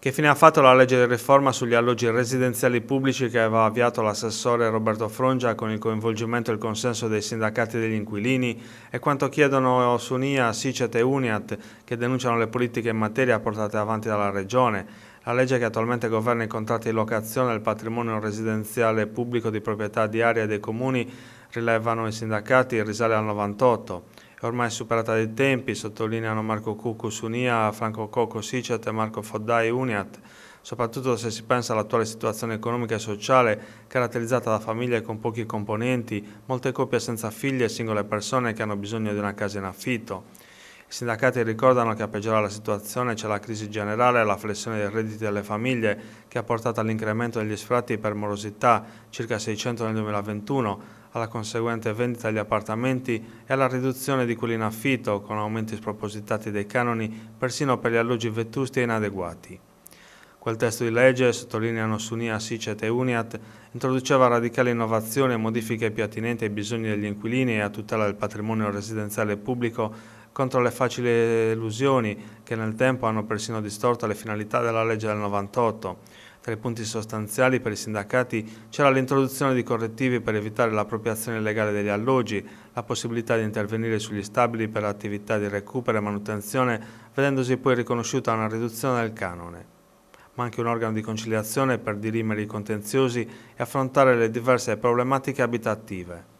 Che fine ha fatto la legge di riforma sugli alloggi residenziali pubblici che aveva avviato l'assessore Roberto Frongia con il coinvolgimento e il consenso dei sindacati e degli inquilini e quanto chiedono Osunia, Sicet e Uniat che denunciano le politiche in materia portate avanti dalla Regione? La legge che attualmente governa i contratti di locazione del patrimonio residenziale pubblico di proprietà di area dei comuni, rilevano i sindacati, risale al 98 ormai superata dai tempi, sottolineano Marco Cucus Unia, Franco Cocco Siciat e Marco Foddai Uniat, soprattutto se si pensa all'attuale situazione economica e sociale caratterizzata da famiglie con pochi componenti, molte coppie senza figli e singole persone che hanno bisogno di una casa in affitto. I sindacati ricordano che a peggiorare la situazione c'è la crisi generale la flessione dei redditi delle famiglie che ha portato all'incremento degli sfratti per morosità, circa 600 nel 2021, alla conseguente vendita degli appartamenti e alla riduzione di quelli in affitto, con aumenti spropositati dei canoni persino per gli alloggi vetusti e inadeguati. Quel testo di legge, sottolineano Sunia, Sicet e Uniat, introduceva radicali innovazioni e modifiche più attinenti ai bisogni degli inquilini e a tutela del patrimonio residenziale pubblico contro le facili illusioni che nel tempo hanno persino distorto le finalità della legge del 98. Tra i punti sostanziali per i sindacati c'era l'introduzione di correttivi per evitare l'appropriazione illegale degli alloggi, la possibilità di intervenire sugli stabili per attività di recupero e manutenzione, vedendosi poi riconosciuta una riduzione del canone ma anche un organo di conciliazione per dirimere i contenziosi e affrontare le diverse problematiche abitative.